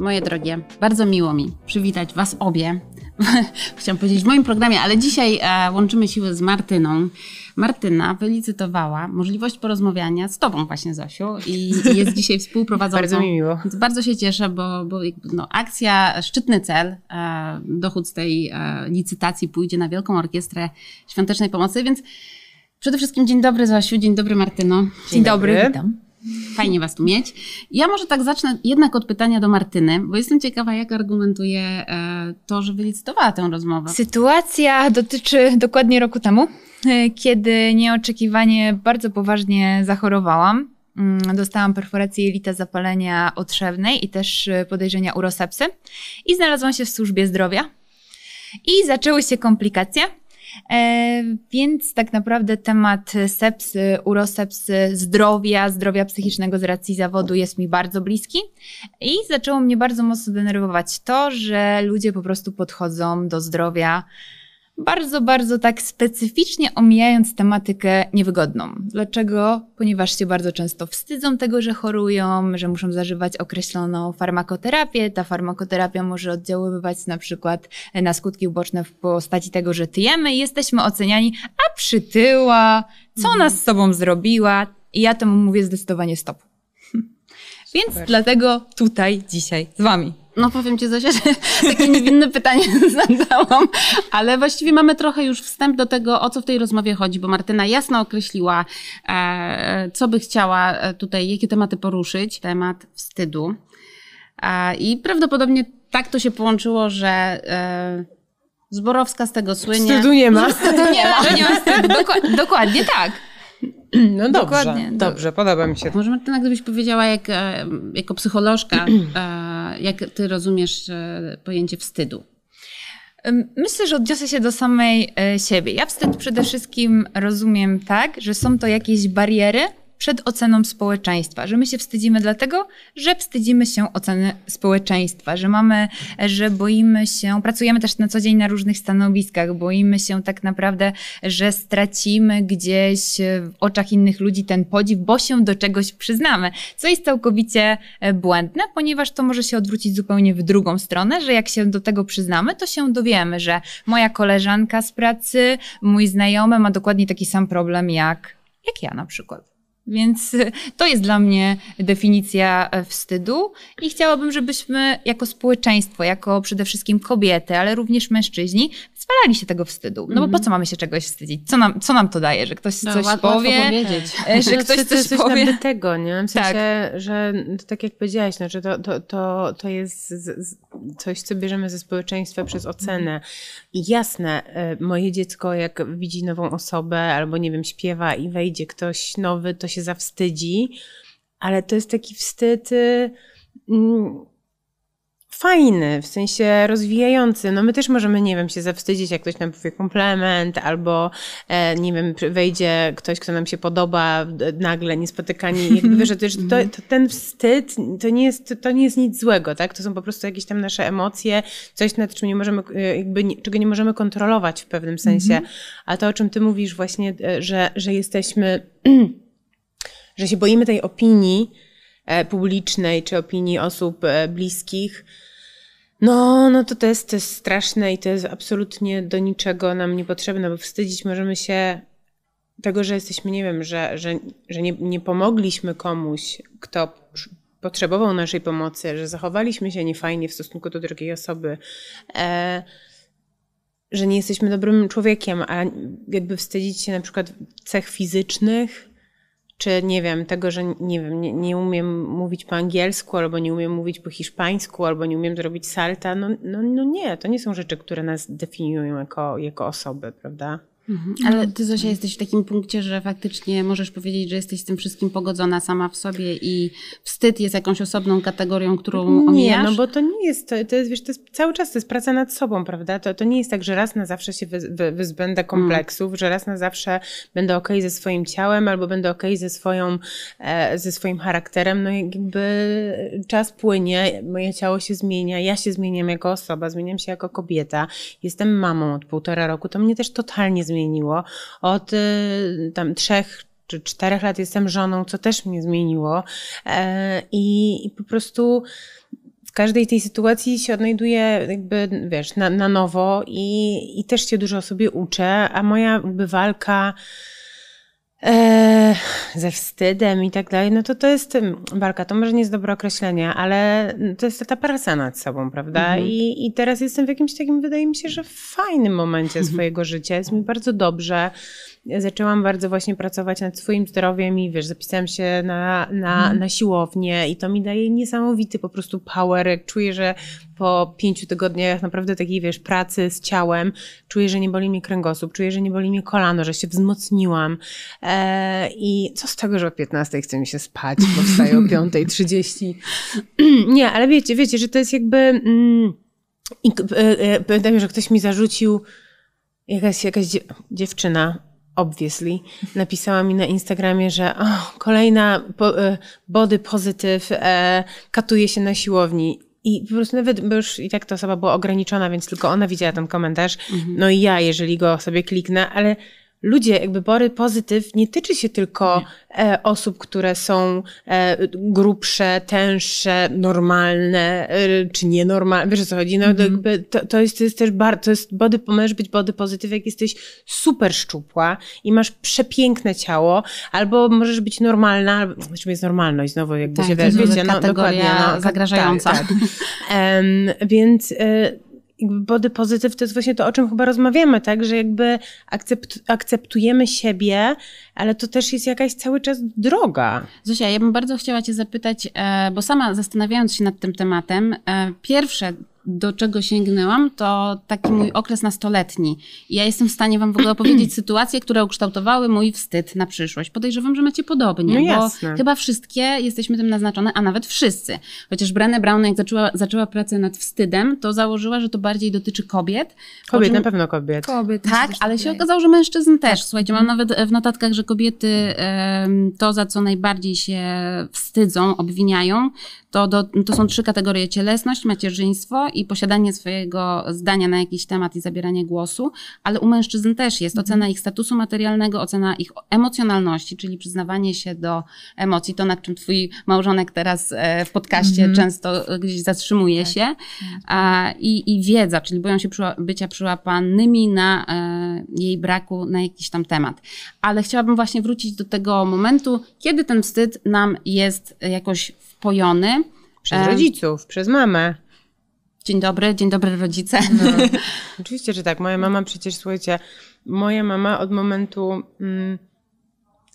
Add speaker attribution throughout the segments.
Speaker 1: Moje drogie, bardzo miło mi przywitać Was obie. Chciałam powiedzieć w moim programie, ale dzisiaj e, łączymy siły z Martyną. Martyna wylicytowała możliwość porozmawiania z Tobą właśnie, Zosiu, i jest dzisiaj współprowadzącą. bardzo mi miło. bardzo się cieszę, bo, bo no, akcja, szczytny cel, e, dochód z tej e, licytacji pójdzie na Wielką Orkiestrę Świątecznej Pomocy, więc przede wszystkim dzień dobry Zosiu, dzień dobry Martyno. Dzień, dzień dobry. dobry. Witam. Fajnie Was tu mieć. Ja może tak zacznę jednak od pytania do Martyny, bo jestem ciekawa, jak argumentuje e, to, że wylicytowała tę rozmowę.
Speaker 2: Sytuacja dotyczy dokładnie roku temu, e, kiedy nieoczekiwanie bardzo poważnie zachorowałam. Mm, dostałam perforację jelita zapalenia otrzewnej i też e, podejrzenia urosepsy i znalazłam się w służbie zdrowia. I zaczęły się komplikacje E, więc tak naprawdę temat sepsy, urosepsy, zdrowia, zdrowia psychicznego z racji zawodu jest mi bardzo bliski i zaczęło mnie bardzo mocno denerwować to, że ludzie po prostu podchodzą do zdrowia bardzo, bardzo tak specyficznie omijając tematykę niewygodną. Dlaczego? Ponieważ się bardzo często wstydzą tego, że chorują, że muszą zażywać określoną farmakoterapię. Ta farmakoterapia może oddziaływać na przykład na skutki uboczne w postaci tego, że tyjemy i jesteśmy oceniani, a przytyła, co nas mhm. z sobą zrobiła. I ja temu mówię zdecydowanie stop. Więc dlatego tutaj dzisiaj z Wami.
Speaker 1: No powiem ci Zosia, że takie niewinne pytanie zadałam, ale właściwie mamy trochę już wstęp do tego, o co w tej rozmowie chodzi, bo Martyna jasno określiła, e, co by chciała e, tutaj, jakie tematy poruszyć. Temat wstydu. E, I prawdopodobnie tak to się połączyło, że Zborowska z tego słynie. Wstydu nie ma. Wstydu nie ma. Nie ma wstydu. Doku- dokładnie tak.
Speaker 3: No dobrze, Dokładnie. dobrze, podoba mi się. Może
Speaker 1: Martyna, gdybyś powiedziała jak, jako psycholożka
Speaker 2: jak ty rozumiesz e, pojęcie wstydu? Myślę, że odniosę się do samej e, siebie. Ja wstyd przede wszystkim rozumiem tak, że są to jakieś bariery, przed oceną społeczeństwa, że my się wstydzimy dlatego, że wstydzimy się oceny społeczeństwa, że mamy, że boimy się, pracujemy też na co dzień na różnych stanowiskach, boimy się tak naprawdę, że stracimy gdzieś w oczach innych ludzi ten podziw, bo się do czegoś przyznamy, co jest całkowicie e, błędne, ponieważ to może się odwrócić zupełnie w drugą stronę, że jak się do tego przyznamy, to się dowiemy, że moja koleżanka z pracy, mój znajomy ma dokładnie taki sam problem jak, jak ja na przykład. Więc y, to jest dla mnie definicja e, wstydu i chciałabym, żebyśmy jako społeczeństwo, jako przede wszystkim kobiety, ale również mężczyźni, spalali się tego wstydu. No bo po mhm. co mamy się czegoś wstydzić? Co nam, co nam to daje, że ktoś no, coś łat, powie? powiedzieć. E, że no, ktoś coś, coś, powie.
Speaker 3: tego, nie? W sensie, tak. że no, tak jak powiedziałaś, no, że to, to, to, to jest z, z, coś, co bierzemy ze społeczeństwa przez mhm. ocenę. I jasne, e, moje dziecko jak widzi nową osobę albo, nie wiem, śpiewa i wejdzie ktoś nowy, to się zawstydzi, ale to jest taki wstyd... Y, mm, fajny, w sensie rozwijający. No my też możemy, nie wiem, się zawstydzić, jak ktoś nam powie komplement, albo e, nie wiem, wejdzie ktoś, kto nam się podoba nagle, niespotykani. Jakby, wiesz, to, to, ten wstyd, to nie, jest, to nie jest nic złego, tak? To są po prostu jakieś tam nasze emocje, coś nad czym nie możemy, e, jakby, czego nie możemy kontrolować w pewnym sensie. Mhm. A to, o czym ty mówisz właśnie, e, że, że jesteśmy, że się boimy tej opinii, publicznej czy opinii osób bliskich, no, no to, to, jest, to jest straszne i to jest absolutnie do niczego nam niepotrzebne, bo wstydzić możemy się tego, że jesteśmy, nie wiem, że, że, że nie, nie pomogliśmy komuś, kto potrzebował naszej pomocy, że zachowaliśmy się niefajnie w stosunku do drugiej osoby, e, że nie jesteśmy dobrym człowiekiem, a jakby wstydzić się na przykład cech fizycznych, czy nie wiem, tego, że nie wiem, nie, nie, umiem mówić po angielsku, albo nie umiem mówić po hiszpańsku, albo nie umiem zrobić salta, no, no, no nie, to nie są rzeczy, które nas definiują jako, jako osoby, prawda?
Speaker 1: Mhm. Ale no, ty Zosia tak. jesteś w takim punkcie, że faktycznie możesz powiedzieć, że jesteś z tym wszystkim pogodzona sama w sobie i wstyd jest jakąś osobną kategorią, którą
Speaker 3: omijasz? Nie, no bo to nie jest, to, to jest, wiesz, to jest cały czas to jest praca nad sobą, prawda? To, to nie jest tak, że raz na zawsze się wy, wy, wyzbędę mm. kompleksów, mm. że raz na zawsze będę okej okay ze swoim ciałem albo będę okej okay ze, swoją, e, ze swoim charakterem, no jakby czas płynie, moje ciało się zmienia, ja się zmieniam jako osoba, zmieniam się jako kobieta, jestem mamą od półtora roku, to mnie też totalnie zmienia zmieniło. Od y, tam trzech czy czterech lat jestem żoną, co też mnie zmieniło. E, I, i po prostu w każdej tej sytuacji się odnajduję jakby, wiesz, na, na nowo i, i też się dużo o sobie uczę, a moja jakby walka ze wstydem i tak dalej, no to to jest walka. To może nie jest dobre określenie, ale to jest ta praca nad sobą, prawda? Mhm. I, I teraz jestem w jakimś takim, wydaje mi się, że fajnym momencie mhm. swojego życia. Jest mi bardzo dobrze zaczęłam bardzo właśnie pracować nad swoim zdrowiem i wiesz, zapisałam się na, na, mhm. na siłownię i to mi daje niesamowity po prostu power. Czuję, że po pięciu tygodniach naprawdę takiej, wiesz, pracy z ciałem, czuję, że nie boli mnie kręgosłup, czuję, że nie boli mnie kolano, że się wzmocniłam. E, I co z tego, że o 15 chce mi się spać, bo wstaję o 5.30. nie, ale wiecie, wiecie, że to jest jakby... Mm, i, e, e, pamiętam, że ktoś mi zarzucił, jakaś, jakaś dziewczyna, obviously, napisała mi na Instagramie, że oh, kolejna e, body positive e, katuje się na siłowni. I po prostu nawet, bo już i tak ta osoba była ograniczona, więc tylko ona widziała ten komentarz. Mhm. No i ja, jeżeli go sobie kliknę, ale ludzie, jakby bory pozytyw nie tyczy się tylko e, osób, które są e, grubsze, tęższe, normalne e, czy nienormalne. Wiesz o co chodzi? No, mm-hmm. jakby to, to, jest, to jest też bardzo, to jest body, możesz być body pozytyw, jak jesteś super szczupła i masz przepiękne ciało, albo możesz być normalna, czym znaczy, jest normalność, znowu jakby tak, się wiesz, wiecie, no, dokładnie. No, zagrażająca. Tak, tak. um, więc... Y- body pozytyw to jest właśnie to, o czym chyba rozmawiamy, tak? Że jakby akcept, akceptujemy siebie, ale to też jest jakaś cały czas droga. Zosia, ja bym bardzo chciała Cię zapytać, e, bo sama zastanawiając się nad tym
Speaker 1: tematem, e, pierwsze do czego sięgnęłam, to taki mój okres nastoletni. I ja jestem w stanie wam w ogóle opowiedzieć sytuacje, które ukształtowały mój wstyd na przyszłość. Podejrzewam, że macie podobnie, no bo chyba wszystkie jesteśmy tym naznaczone, a nawet wszyscy. Chociaż Brenne Brown, jak zaczęła, zaczęła pracę nad wstydem, to założyła, że to bardziej dotyczy kobiet. Kobiet, czym, na pewno kobiet. kobiet tak, ale się tak. okazało, że mężczyzn też. Słuchajcie, mam nawet w notatkach, że kobiety to, za co najbardziej się wstydzą, obwiniają, to, do, to są trzy kategorie. Cielesność, macierzyństwo i posiadanie swojego zdania na jakiś temat i zabieranie głosu, ale u mężczyzn też jest mhm. ocena ich statusu materialnego, ocena ich emocjonalności, czyli przyznawanie się do emocji, to nad czym twój małżonek teraz e, w podcaście mm -hmm. często gdzieś zatrzymuje tak. się, tak. a, i, i wiedza, czyli boją się bycia przyłapanymi na e, jej braku na jakiś tam temat. Ale chciałabym właśnie wrócić do tego momentu, kiedy ten wstyd nam jest jakoś wpojony.
Speaker 3: Przez e, rodziców, przez mamę. Dzień dobry, dzień
Speaker 1: dobry rodzice.
Speaker 3: No, oczywiście, że tak. Moja mama przecież, słuchajcie, moja mama od momentu, mm,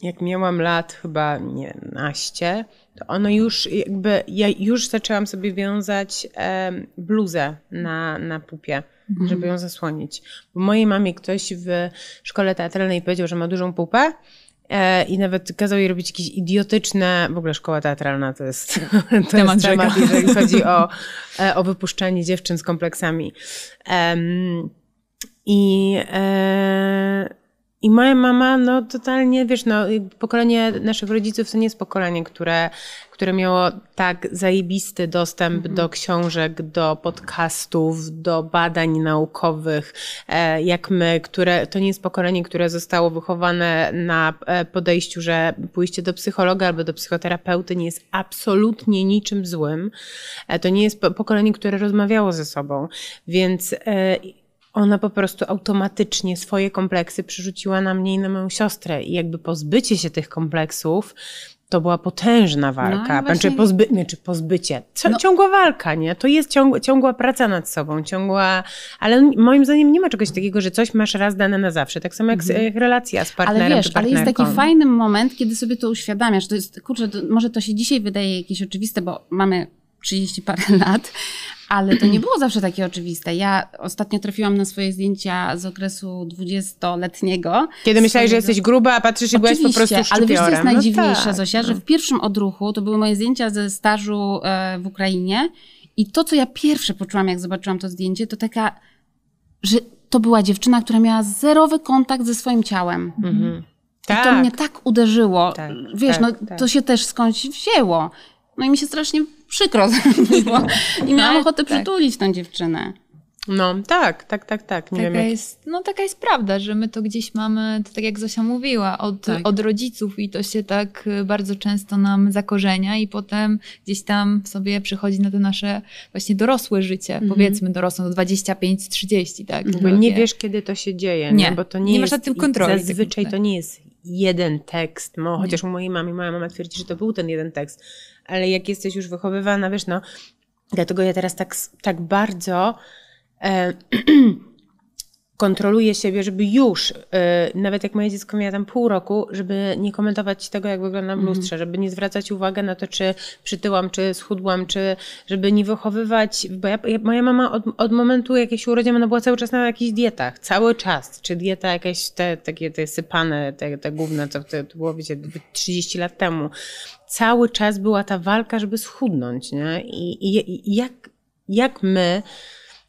Speaker 3: jak miałam lat chyba, nie, naście, to ono już jakby, ja już zaczęłam sobie wiązać e, bluzę na, na pupie, mhm. żeby ją zasłonić. Bo mojej mamie ktoś w szkole teatralnej powiedział, że ma dużą pupę, E, I nawet kazał jej robić jakieś idiotyczne, w ogóle szkoła teatralna to jest to temat, jest temat jeżeli chodzi o, e, o wypuszczanie dziewczyn z kompleksami. Um, I, e, I moja mama, no totalnie, wiesz, no, pokolenie naszych rodziców to nie jest pokolenie, które które miało tak zajebisty dostęp mhm. do książek, do podcastów, do badań naukowych, e, jak my, które to nie jest pokolenie, które zostało wychowane na e, podejściu, że pójście do psychologa albo do psychoterapeuty nie jest absolutnie niczym złym. E, to nie jest pokolenie, które rozmawiało ze sobą, więc ona po prostu automatycznie swoje kompleksy przerzuciła na mnie i na moją siostrę. I jakby pozbycie się tych kompleksów to była potężna no walka, no, właśnie... czy, znaczy, pozby, czy pozbycie. no. Ciągła walka, nie? To jest ciąg ciągła praca nad sobą, ciągła. Ale moim zdaniem nie ma czegoś takiego, że coś masz raz dane na zawsze. Tak samo jak mhm. E, relacja z partnerem. Ale wiesz, ale jest taki fajny
Speaker 1: moment, kiedy sobie to uświadamiasz. To jest, kurczę, to, może to się dzisiaj wydaje jakieś oczywiste, bo mamy 30 parę lat, ale to nie było zawsze takie oczywiste. Ja ostatnio trafiłam na swoje zdjęcia z okresu dwudziestoletniego. Kiedy myślałeś, że jesteś gruba, a patrzysz i byłaś po prostu szczypiorem. ale wiesz, co jest no najdziwniejsze, no tak. Zosia, że w pierwszym odruchu to były moje zdjęcia ze stażu e, w Ukrainie i to, co ja pierwsze poczułam, jak zobaczyłam to zdjęcie, to taka, że to była dziewczyna, która miała zerowy kontakt ze swoim ciałem. Mhm. I tak. to mnie tak uderzyło. Tak, wiesz, tak, no tak. to się też skądś wzięło. No i mi się strasznie przykro było. I miałam tak, ochotę tak. przytulić tą dziewczynę. No, tak, tak, tak, tak. Nie taka wiem, jak... jest,
Speaker 2: No taka jest prawda, że my to gdzieś mamy, to tak jak Zosia mówiła, od, tak. od rodziców i to się tak y, bardzo często nam zakorzenia i potem gdzieś tam sobie przychodzi na to nasze właśnie dorosłe życie, mhm. powiedzmy dorosłe, do 25-30, tak? Mhm. Nie wiesz, kiedy
Speaker 3: to się dzieje, nie. No, bo to nie, nie jest... masz nad tym kontroli. Tak zazwyczaj tak. to nie jest jeden tekst, no, chociaż u mojej mamy, moja mama twierdzi, że to był ten jeden tekst, ale jak jesteś już wychowywana, wiesz, no, dlatego ja teraz tak, tak bardzo e, kontroluję siebie, żeby już, yy, nawet jak moje dziecko miało tam pół roku, żeby nie komentować tego, jak wyglądam w mhm. lustrze, żeby nie zwracać uwagi na to, czy przytyłam, czy schudłam, czy żeby nie wychowywać, bo ja, ja, moja mama od, od momentu, jakiejś ja ona była cały czas na jakichś dietach, cały czas, czy dieta jakieś te, takie te sypane, te, te główne, to, to, to było, wiecie, 30 lat temu. Cały czas była ta walka, żeby schudnąć, nie? I, i, i jak, jak my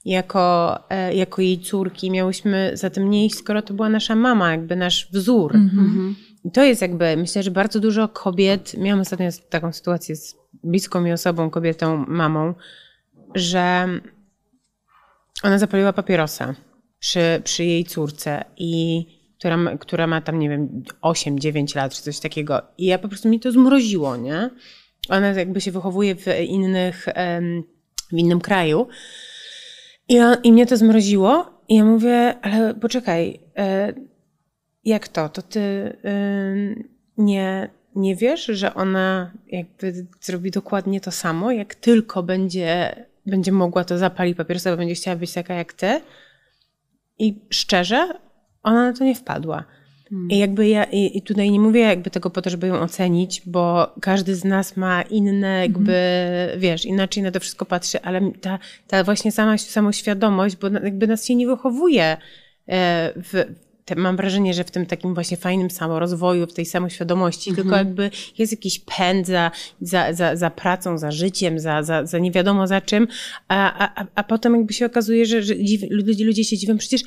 Speaker 3: jako, e, jako jej córki. Miałyśmy za tym nie iść, skoro to była nasza mama, jakby nasz wzór. Mm-hmm. I to jest jakby, myślę, że bardzo dużo kobiet, miałam ostatnio taką sytuację z bliską mi osobą, kobietą, mamą, że ona zapaliła papierosa przy, przy jej córce i która, która ma tam, nie wiem, 8-9 lat czy coś takiego. I ja po prostu mi to zmroziło, nie? Ona jakby się wychowuje w innych, w innym kraju. I, I mnie to zmroziło. I ja mówię, ale poczekaj, e, jak to? To ty nie, nie wiesz, że ona jakby zrobi dokładnie to samo, jak tylko będzie, będzie mogła, to zapali papierosa, bo będzie chciała być taka jak ty. I szczerze, ona na to nie wpadła. Mm. I jakby ja i tutaj nie mówię jakby tego po to, żeby ją ocenić, bo każdy z nas ma inne mhm. jakby, wiesz, inaczej na to wszystko patrzy, ale ta, ta właśnie sama samoświadomość, bo jakby nas się nie wychowuje e, w, te, mam wrażenie, że w tym takim właśnie fajnym samorozwoju, w tej samoświadomości, mhm. tylko jakby jest jakiś pęd za, za, za, za pracą, za życiem, za, za, za nie wiadomo za czym, a, a, a potem jakby się okazuje, że, że dziw, ludzie, ludzie się dziwią. Przecież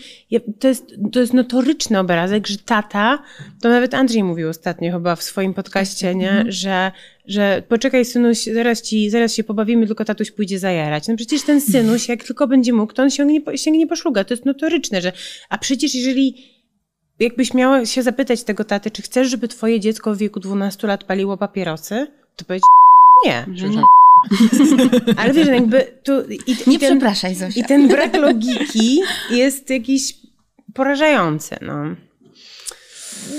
Speaker 3: to, jest, to jest notoryczny obrazek, że tata, to nawet Andrzej mówił ostatnio chyba w swoim podcaście, nie? Mhm. że że poczekaj synuś, zaraz, ci, zaraz się pobawimy, tylko tatuś pójdzie zajarać. No przecież ten synuś, jak tylko będzie mógł, to on sięgnie, sięgnie po szlugę. To jest notoryczne, że a przecież jeżeli jakbyś miała się zapytać tego taty, czy chcesz, żeby twoje dziecko w wieku 12 lat paliło papierosy, to powiedzieć nie. Mhm. Przepraszam. Ale wiesz, jakby tu... I, nie i ten, przepraszaj, Zosia. I ten brak logiki jest jakiś porażający, no.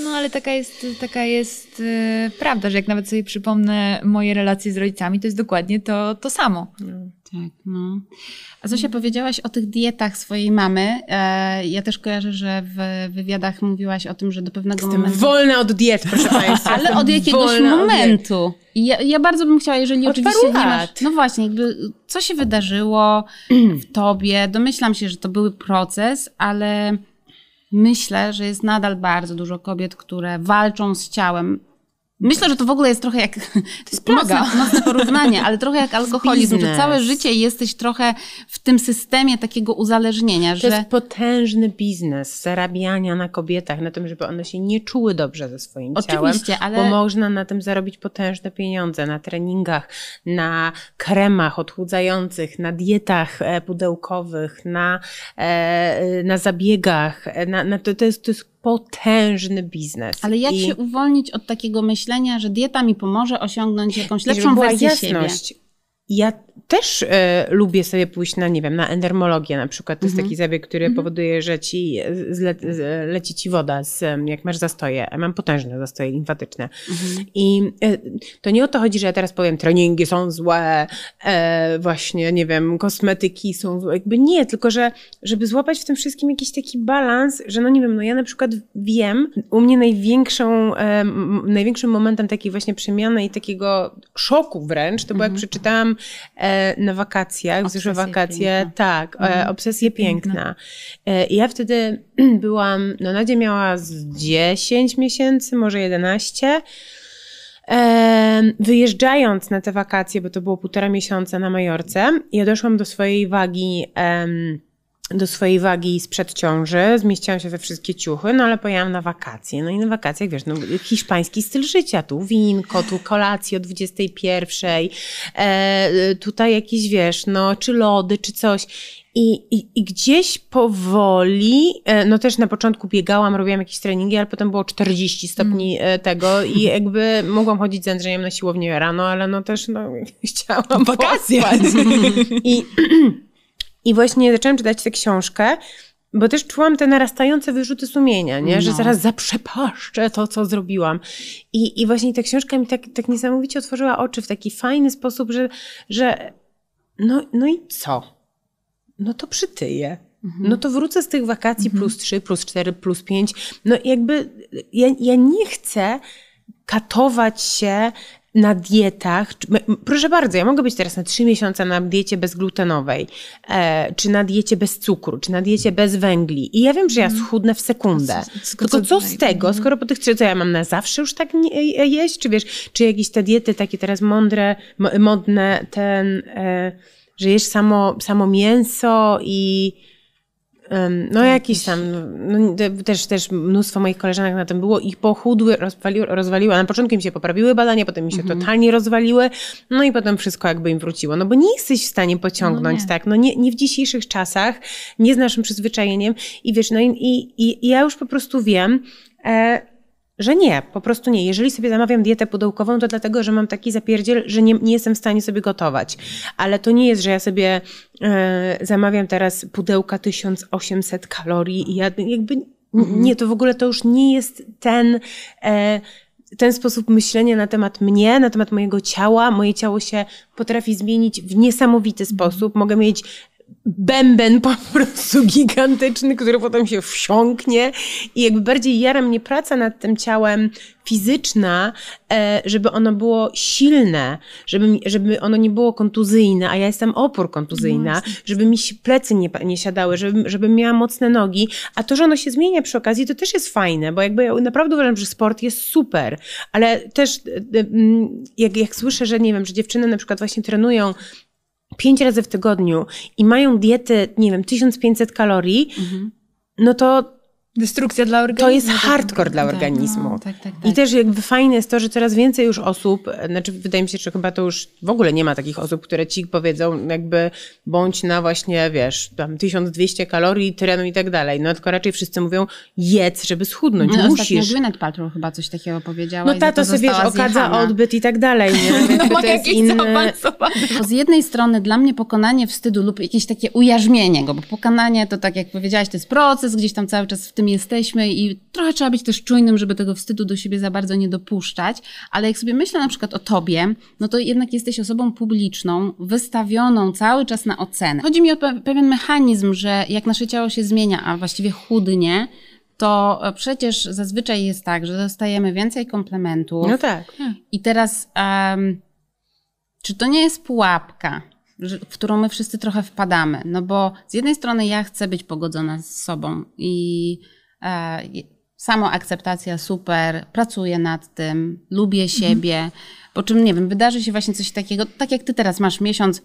Speaker 2: No ale taka jest, taka jest y, prawda, że jak nawet sobie przypomnę moje relacje z rodzicami, to jest dokładnie to, to samo.
Speaker 1: Tak, no.
Speaker 2: A Zosia, powiedziałaś o tych dietach swojej mamy. E, ja też kojarzę,
Speaker 1: że w wywiadach mówiłaś o tym, że do pewnego Jestem momentu... wolna
Speaker 3: od diet, proszę Państwa. Ale od jakiegoś momentu. Od
Speaker 1: I ja, ja bardzo bym chciała, jeżeli od oczywiście nie masz... No właśnie, jakby co się wydarzyło w tobie? Domyślam się, że to był proces, ale myślę, że jest nadal bardzo dużo kobiet, które walczą z ciałem Myślę, że to w ogóle jest trochę jak. To jest plaga. Mocne, porównanie, ale trochę jak alkoholizm, biznes. że całe życie jesteś trochę w tym systemie takiego uzależnienia. To że... jest
Speaker 3: potężny biznes zarabiania na kobietach, na tym, żeby one się nie czuły dobrze ze swoim Oczywiście, ciałem. Oczywiście, ale. Bo można na tym zarobić potężne pieniądze na treningach, na kremach odchudzających, na dietach e, pudełkowych, na, e, e, na zabiegach. Na, na to, to, jest, to jest potężny biznes. Ale jak I... się
Speaker 1: uwolnić od takiego myślenia, że dieta mi pomoże osiągnąć jakąś lepszą wersję jasność. siebie?
Speaker 3: Ja też y, lubię sobie pójść na, nie wiem, na endermologię na przykład. To jest mhm. taki zabieg, który mhm. powoduje, że ci zle, leci ci woda, z, jak masz zastoje. Ja mam potężne zastoje limfatyczne. Mhm. I y, to nie o to chodzi, że ja teraz powiem, treningi są złe, e, właśnie, nie wiem, kosmetyki są Jakby nie, tylko że, żeby złapać w tym wszystkim jakiś taki balans, że no nie wiem, no ja na przykład wiem, u mnie największą, e, największym momentem takiej właśnie przemiany i takiego szoku wręcz, to było jak przeczytałam E, na wakacjach, obsesje wakacje, piękna. tak, e, mm. obsesję piękna. piękna. E, I ja wtedy byłam, no Nadia miała z 10 miesięcy, może 11. Wyjeżdżając na te wakacje, bo to było półtora miesiąca na Majorce, ja doszłam do swojej wagi um, do swojej wagi sprzed ciąży, zmieściłam się we wszystkie ciuchy, no ale pojechałam na wakacje. No i na wakacjach, wiesz, no, hiszpański styl życia, tu winko, tu kolacje o 21, e, tutaj jakieś, wiesz, no, czy lody, czy coś. I, i, I, gdzieś powoli, e, no też na początku biegałam, robiłam jakieś treningi, ale potem było 40 stopni mm. E, tego i jakby mogłam chodzić z Andrzejem na siłownię rano, ale no też no, chciałam wakacje. I I właśnie zaczęłam czytać tę książkę, bo też czułam te narastające wyrzuty sumienia, nie? No. że zaraz zaprzepaszczę to, co zrobiłam. I, i właśnie ta książka mi tak, tak niesamowicie otworzyła oczy w taki fajny sposób, że, że no, no i co? No to przytyję. Mhm. No to wrócę z tych wakacji mhm. plus 3, plus 4, plus 5. No jakby ja, ja nie chcę katować się na dietach, czy, proszę bardzo, ja mogę być teraz na trzy miesiące na diecie bezglutenowej, e, czy na diecie bez cukru, czy na diecie bez węgli i ja wiem, że ja mhm. schudnę w sekundę. Tylko co z tego, mhm. skoro po tych trzy, co ja mam na zawsze już tak nie, e, e, jeść, czy wiesz, czy jakieś te diety takie teraz mądre, modne, ten, e, że jesz samo, samo mięso i no jakiś tam, no, też, też mnóstwo moich koleżanek na tym było, ich pochudły, rozwaliły, rozwaliły, na początku im się poprawiły badania, potem mi się mhm. totalnie rozwaliły, no i potem wszystko jakby im wróciło, no bo nie jesteś w stanie pociągnąć, no tak, no nie, nie w dzisiejszych czasach, nie z naszym przyzwyczajeniem i wiesz, no i, i, i ja już po prostu wiem, e, że nie, po prostu nie. Jeżeli sobie zamawiam dietę pudełkową, to dlatego, że mam taki zapierdziel, że nie, nie jestem w stanie sobie gotować. Ale to nie jest, że ja sobie e, zamawiam teraz pudełka 1800 kalorii i ja jakby mhm. nie, to w ogóle to już nie jest ten... E, ten sposób myślenia na temat mnie, na temat mojego ciała. Moje ciało się potrafi zmienić w niesamowity mhm. sposób. Mogę mieć bęben po prostu gigantyczny, który potem się wsiąknie i jakby bardziej jara mnie praca nad tym ciałem fizyczna, e, żeby ono było silne, żeby, żeby ono nie było kontuzyjne, a ja jestem opór kontuzyjna, no żeby mi się plecy nie, nie siadały, żeby, żebym miała mocne nogi, a to, że ono się zmienia przy okazji, to też jest fajne, bo jakby ja naprawdę uważam, że sport jest super, ale też e, e, jak, jak słyszę, że nie wiem, że dziewczyny na przykład właśnie trenują pięć razy w tygodniu i mają diety, nie wiem, 1500 kalorii, mhm. no to Destrukcja dla organizmu. To jest tak, tak, hardcore dla tak, organizmu. no, tak, tak, I też jakby fajne jest to, że coraz więcej już osób, znaczy wydaje mi się, że chyba to już w ogóle nie ma takich osób, które ci powiedzą jakby bądź na właśnie, wiesz, tam 1200 kalorii, trenuj i tak dalej. No tylko raczej wszyscy mówią jedz, żeby schudnąć, no, musisz. No Gwyneth Paltrow chyba coś takiego powiedziała. No ta to sobie, wiesz, okadza odbyt
Speaker 1: i tak dalej, nie? No, no to jest inny. Bo z jednej strony dla mnie pokonanie wstydu lub jakieś takie ujarzmienie go, bo pokonanie to tak jak powiedziałaś, to jest proces, gdzieś tam cały czas w tym tym jesteśmy i trochę trzeba być też czujnym, żeby tego wstydu do siebie za bardzo nie dopuszczać, ale jak sobie myślę na przykład o tobie, no to jednak jesteś osobą publiczną, wystawioną cały czas na ocenę. Chodzi mi o pewien mechanizm, że jak nasze ciało się zmienia, a właściwie chudnie, to przecież zazwyczaj jest tak, że dostajemy więcej komplementów. No tak. I teraz um, czy to nie jest pułapka? w którą my wszyscy trochę wpadamy. No bo z jednej strony ja chcę być pogodzona z sobą i e, samoakceptacja super, pracuję nad tym, lubię mhm. siebie, mhm. po czym, nie wiem, wydarzy się właśnie coś takiego, tak jak ty teraz masz miesiąc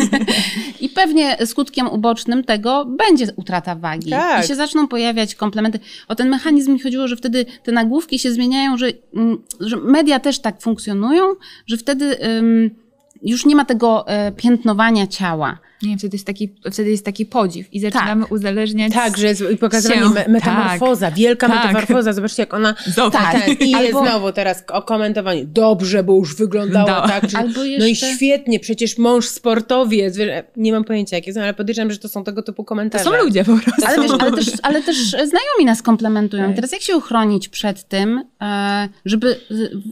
Speaker 1: i pewnie skutkiem ubocznym tego będzie utrata wagi. Tak. I się zaczną pojawiać komplementy. O ten mechanizm mi chodziło, że wtedy te nagłówki się zmieniają, że, mm, że media też tak funkcjonują, że wtedy... Um, już nie ma tego e, piętnowania ciała. Nie wiem, wtedy jest taki, wtedy jest taki podziw i zaczynamy tak. uzależniać Tak, że jest pokazana me tak. metamorfoza,
Speaker 3: tak. wielka tak. metamorfoza. Zobaczcie, jak ona... Dobry. Tak, tak, I Albo... znowu teraz o komentowaniu. Dobrze, bo już wyglądało no. Do. tak. Że... Albo jeszcze... No i świetnie, przecież mąż sportowiec. Nie mam pojęcia, jakie są, no, ale podejrzewam, że to są tego typu komentarze. To są ludzie po prostu. Ale, wiesz, ale, też,
Speaker 1: ale też znajomi nas komplementują. Tak. Teraz jak się uchronić przed tym, e, żeby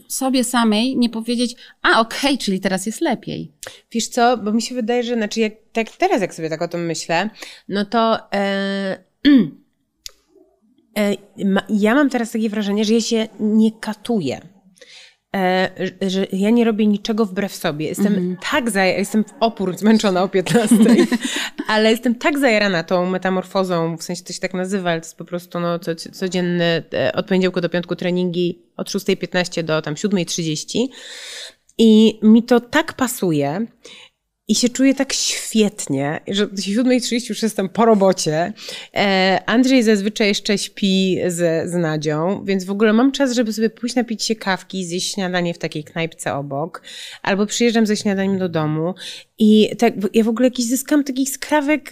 Speaker 3: sobie samej nie powiedzieć, a okej, okay, czyli teraz jest lepiej. Wiesz co, bo mi się wydaje, że znaczy jak tak teraz jak sobie tak o tym myślę, no to e, e, ja mam teraz takie wrażenie, że ja się nie katuję. E, że ja nie robię niczego wbrew sobie. Jestem mm. tak zajarana, jestem w opór zmęczona o 15, ale jestem tak zajarana tą metamorfozą, w sensie to się tak nazywa, ale to jest po prostu no, co, codzienny e, od poniedziałku do piątku treningi od 6.15 do tam 7.30 i mi to tak pasuje, i się czuję tak świetnie, że o 7.30 już jestem po robocie. E, Andrzej zazwyczaj jeszcze śpi z, z Nadzią, więc w ogóle mam czas, żeby sobie pójść napić się kawki, zjeść śniadanie w takiej knajpce obok, albo przyjeżdżam ze śniadaniem do domu. I tak, ja w ogóle jakiś zyskam takich skrawek,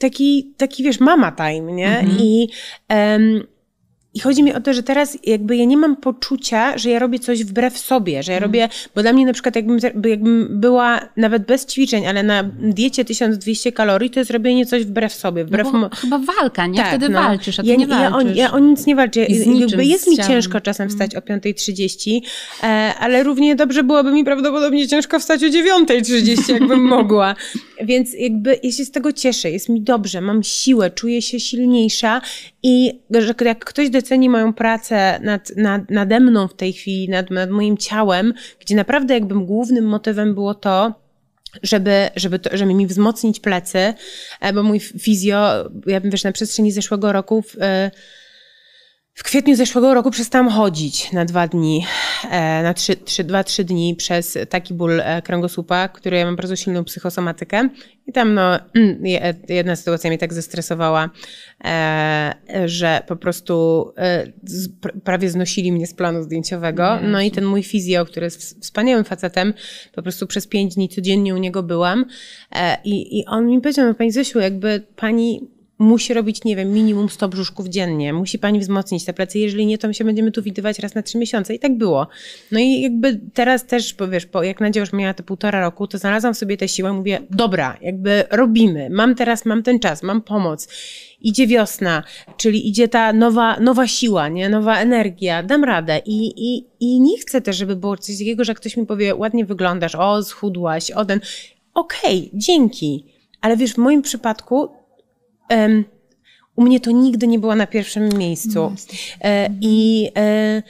Speaker 3: taki, taki wiesz, mama time, nie? Mhm. I um, i chodzi mi o to, że teraz jakby ja nie mam poczucia, że ja robię coś wbrew sobie, że ja mhm. robię, bo dla mnie na przykład jakbym, jakbym była nawet bez ćwiczeń, ale na diecie 1200 kalorii, to jest robienie coś wbrew sobie. No wbrew no Chyba
Speaker 1: walka, nie? Tak, Wtedy no. walczysz, a ty ja, nie walczysz. Ja o, ja o
Speaker 3: nic nie walczę. Jakby jest mi ciężko czasem wstać mm. o 5.30, e, ale równie dobrze byłoby mi prawdopodobnie ciężko wstać o 9.30, jakbym mogła. Więc jakby ja się z tego cieszę, jest mi dobrze, mam siłę, czuję się silniejsza i że jak ktoś doceni moją pracę nad, nad, nade mną w tej chwili, nad, nad moim ciałem, gdzie naprawdę jakbym głównym motywem było to, żeby, żeby, to, żeby mi wzmocnić plecy, e, bo mój fizjo, ja bym wiesz, na przestrzeni zeszłego roku e, w kwietniu zeszłego roku przestałam chodzić na dwa dni, e, na trzy, trzy, dwa, trzy dni przez taki ból e, kręgosłupa, który ja mam bardzo silną psychosomatykę. I tam no, jedna sytuacja mnie tak zestresowała, e, że po prostu prawie znosili mnie z planu zdjęciowego. No, no i ten mój fizjo, który jest wspaniałym facetem, po prostu przez pięć dni codziennie u niego byłam. I, i on mi powiedział, no pani Zosiu, jakby pani musi robić, nie wiem, minimum 100 brzuszków dziennie, musi pani wzmocnić te plecy, jeżeli nie, to my się będziemy tu widywać raz na trzy miesiące i tak było. No i jakby teraz też, bo wiesz, bo jak Nadia już miała te półtora roku, to znalazłam sobie tę siłę, mówię, dobra, jakby robimy, mam teraz, mam ten czas, mam pomoc, idzie wiosna, czyli idzie ta nowa, nowa siła, nie? nowa energia, dam radę i, i, i nie chcę też, żeby było coś takiego, że ktoś mi powie, ładnie wyglądasz, o, schudłaś, o ten, okej, okay, dzięki, ale wiesz, w moim przypadku Um, u mnie to nigdy nie było na pierwszym miejscu. No e, I e,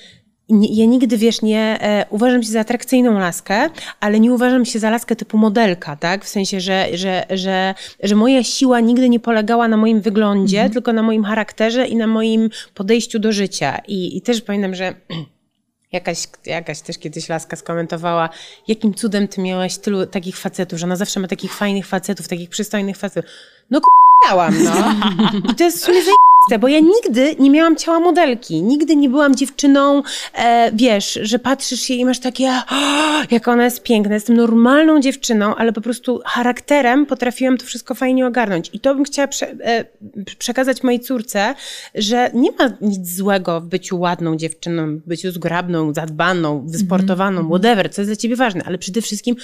Speaker 3: ja nigdy, wiesz, nie e, uważam się za atrakcyjną laskę, ale nie uważam się za laskę typu modelka, tak? W sensie, że, że, że, że moja siła nigdy nie polegała na moim wyglądzie, mhm. tylko na moim charakterze i na moim podejściu do życia. I, i też pamiętam, że. Jakaś, jakaś też kiedyś laska skomentowała, jakim cudem ty miałaś tylu takich facetów, że ona zawsze ma takich fajnych facetów, takich przystojnych facetów. No k***, miałam, no. I to jest w sumie zajebiste, bo ja nigdy nie miałam ciała modelki. Nigdy nie byłam dziewczyną, e, wiesz, że patrzysz się i masz takie, jak ona jest piękna. Jestem normalną dziewczyną, ale po prostu charakterem potrafiłam to wszystko fajnie ogarnąć. I to bym chciała prze, e, przekazać mojej córce, że nie ma nic złego w byciu ładną dziewczyną, w byciu zgrabną, zadbaną, mhm. wysportowaną, mm. whatever, co jest dla ciebie ważne, ale przede wszystkim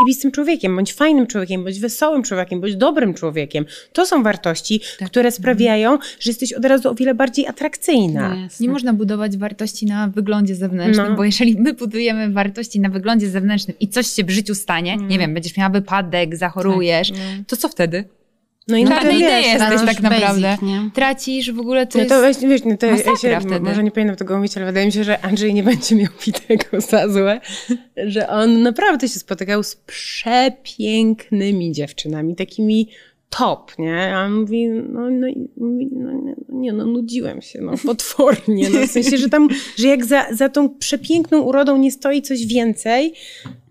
Speaker 3: zajebistym człowiekiem, bądź fajnym człowiekiem, bądź wesołym człowiekiem, bądź dobrym człowiekiem. To są wartości, tak. które mhm. sprawiają, że jesteś od razu o wiele bardziej atrakcyjna. No Nie
Speaker 2: można budować wartości na wyglądzie zewnętrznym, no. bo jeżeli my budujemy wartości na wyglądzie zewnętrznym i coś się w życiu stanie, mm. nie wiem, będziesz miała wypadek,
Speaker 3: zachorujesz, tak. No. to co wtedy? No i no, na tej idei jesteś no. tak naprawdę. Basic,
Speaker 2: nie? Tracisz w
Speaker 3: ogóle no to no to jest wiesz, no to ja się, może nie powinnam tego mówić, ale wydaje mi się, że Andrzej nie będzie miał pitego za złe, że on naprawdę się spotykał z przepięknymi dziewczynami, takimi stop, nie? A on no, no mówi, no, no, no nie, no nudziłem się, no potwornie, no, w sensie, że tam, że jak za, za tą przepiękną urodą nie stoi coś więcej,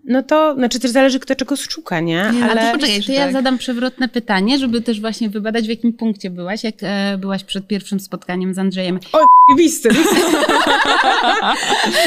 Speaker 3: no to, znaczy też zależy kto czego szuka, nie? Ale... A to poczekaj, to ja tak.
Speaker 1: zadam przewrotne pytanie, żeby też właśnie wybadać w jakim punkcie byłaś, jak e, byłaś przed pierwszym spotkaniem z Andrzejem zajebistym.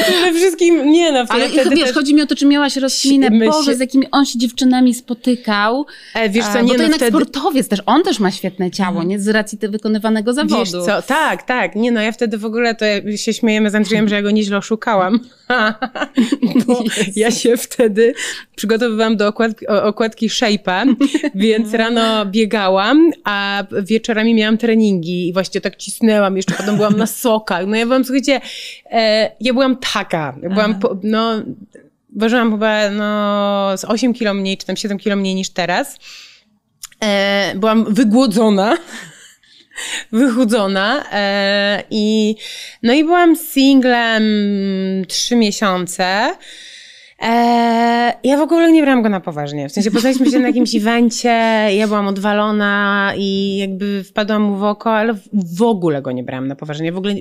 Speaker 1: Przede wszystkim nie na no, Ale wiesz, też... chodzi mi o to, czy miałaś rozkminę, My Boże, z jakimi on się dziewczynami spotykał. E, wiesz co, nie, bo to no, jednak wtedy... sportowiec też, on też ma świetne ciało, nie? Z racji tego wykonywanego zawodu. Wiesz co,
Speaker 3: tak, tak. Nie no, ja wtedy w ogóle to się śmiejemy z Andrzejem, że ja go nieźle oszukałam. bo ja się wtedy przygotowywałam do okładki, okładki shape'a, więc rano biegałam, a wieczorami miałam treningi i właśnie tak cisnęłam, jeszcze potem byłam na sobie wysoka. No ja byłam, słuchajcie, e, ja byłam taka. Ja byłam, po, no, ważyłam chyba no, z 8 kilo mniej, czy tam 7 kilo mniej niż teraz. E, byłam wygłodzona wychudzona e, i no i byłam singlem trzy miesiące. Eee, ja w ogóle nie brałam go na poważnie. W sensie poznaliśmy się na jakimś evencie, ja byłam odwalona i jakby wpadłam mu w oko, ale w ogóle go nie brałam na poważnie. w ogóle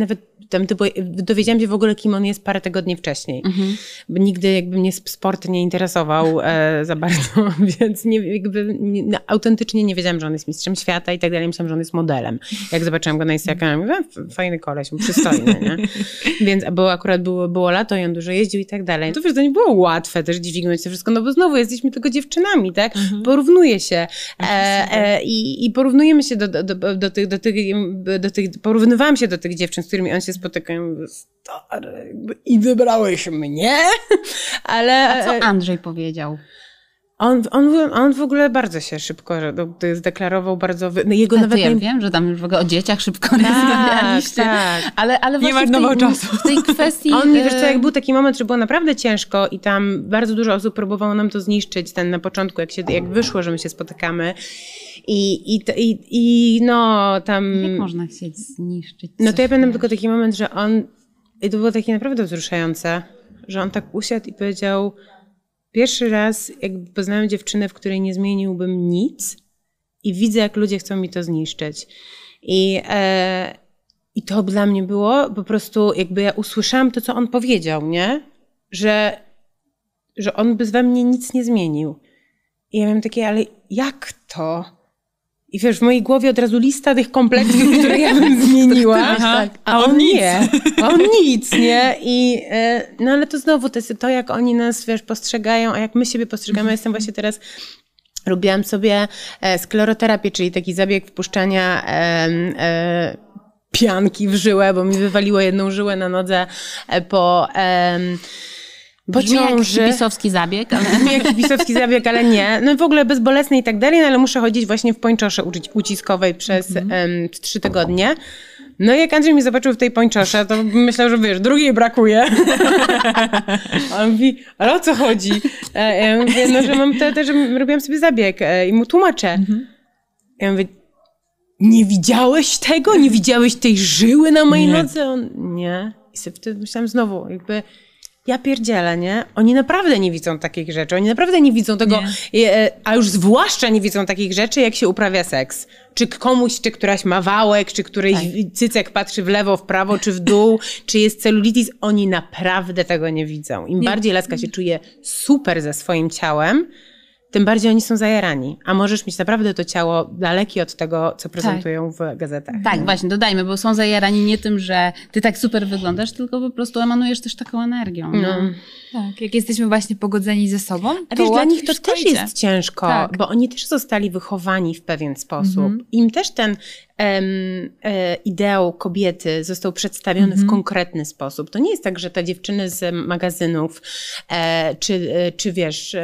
Speaker 3: nawet tam typu, dowiedziałam się w ogóle, kim on jest parę tygodni wcześniej. Mhm. Nigdy jakby mnie sport nie interesował e, za bardzo, więc nie, jakby nie, no, autentycznie nie wiedziałam, że on jest mistrzem świata i tak dalej. Myślałam, że on jest modelem. Jak zobaczyłam go na Instagramie, mówię, fajny koleś, przystojny, nie? Więc bo akurat było, było lato i on dużo jeździł i tak dalej dalej. To wiesz, to nie było łatwe też dźwignąć to wszystko, no bo znowu jesteśmy tylko dziewczynami, tak? Mhm. Porównuje się e, e, tak. i, i, porównujemy się do, do, do, do, tych, do, tych, do tych, porównywałam się do tych dziewczyn, z którymi on się spotykał i wybrałeś mnie? Ale... A co Andrzej powiedział? On, on, on w ogóle bardzo się szybko no, zdeklarował, bardzo... No jego nawet ja nie...
Speaker 1: wiem, że tam już w ogóle o dzieciach szybko tak,
Speaker 3: rozmawialiście, tak. ale, ale nie właśnie nie w, tej, czasu. w tej kwestii... On, wiesz co, jak był taki moment, że było naprawdę ciężko i tam bardzo dużo osób próbowało nam to zniszczyć, ten na początku, jak, się, jak wyszło, że my się spotykamy. I, i, i, i no tam... Jak można chcieć zniszczyć? No to ja pamiętam tylko taki moment, że on... I to było takie naprawdę wzruszające, że on tak usiadł i powiedział Pierwszy raz jak poznałem dziewczynę, w której nie zmieniłbym nic i widzę, jak ludzie chcą mi to zniszczyć. I, e, i to dla mnie było po prostu, jakby ja usłyszałam to, co on powiedział, nie? Że, że on by we mnie nic nie zmienił. I ja miałam takie, ale jak to? I wiesz, w mojej głowie od razu lista tych kompleksów, które ja bym zmieniła, tak, tak. Aha, tak, a on, on nie, a on nic, nie? I, e, no ale to znowu, to jest to, jak oni nas, wiesz, postrzegają, a jak my siebie postrzegamy. Ja jestem właśnie teraz Robiłam sobie e, skleroterapię, czyli taki zabieg wpuszczania e, pianki w żyłę, bo mi wywaliło jedną żyłę na nodze po.
Speaker 1: Bo ciąży. jak pisowski
Speaker 3: zabieg. Ale... jak pisowski zabieg, ale nie. No w ogóle bezbolesny i tak dalej, no ale muszę chodzić właśnie w pończosze uciskowej przez mhm. trzy mm. tygodnie. No i jak Andrzej mnie zobaczył w tej pończosze, to myślał, że wiesz, drugiej brakuje. A on mówi, ale o co chodzi? E, e, ja mówię, no że mam te, te że robiłam sobie zabieg e, i mu tłumaczę. Mhm. Ja mówię, nie widziałeś tego? Nie widziałeś tej żyły na mojej nie. On, nie. I sobie wtedy myślałam znowu, jakby ja pierdzielę, nie? Oni naprawdę nie widzą takich rzeczy. Oni naprawdę nie widzą tego, nie. E, a już zwłaszcza nie widzą takich rzeczy, jak się uprawia seks. Czy komuś, czy któraś ma wałek, czy któryś tak. cycek patrzy w lewo, w prawo, czy w dół, czy jest celulitis. Oni naprawdę tego nie widzą. Im nie. bardziej laska się czuje super ze swoim ciałem, tym bardziej oni są zajarani. A możesz mieć naprawdę to ciało dalekie od tego, co tak. prezentują tak. w gazetach. Tak, no. właśnie,
Speaker 1: dodajmy, bo są zajarani nie tym, że ty tak super wyglądasz, tylko po prostu emanujesz też taką
Speaker 2: energią. No. no. Tak, jak jesteśmy właśnie pogodzeni ze sobą, A to wiesz, dla nich
Speaker 3: to też jest ciężko, tak. bo oni też zostali wychowani w pewien sposób. Mhm. Im też ten e, ideał kobiety został przedstawiony w mhm. konkretny sposób. To nie jest tak, że te dziewczyny z magazynów, e, czy, e, czy wiesz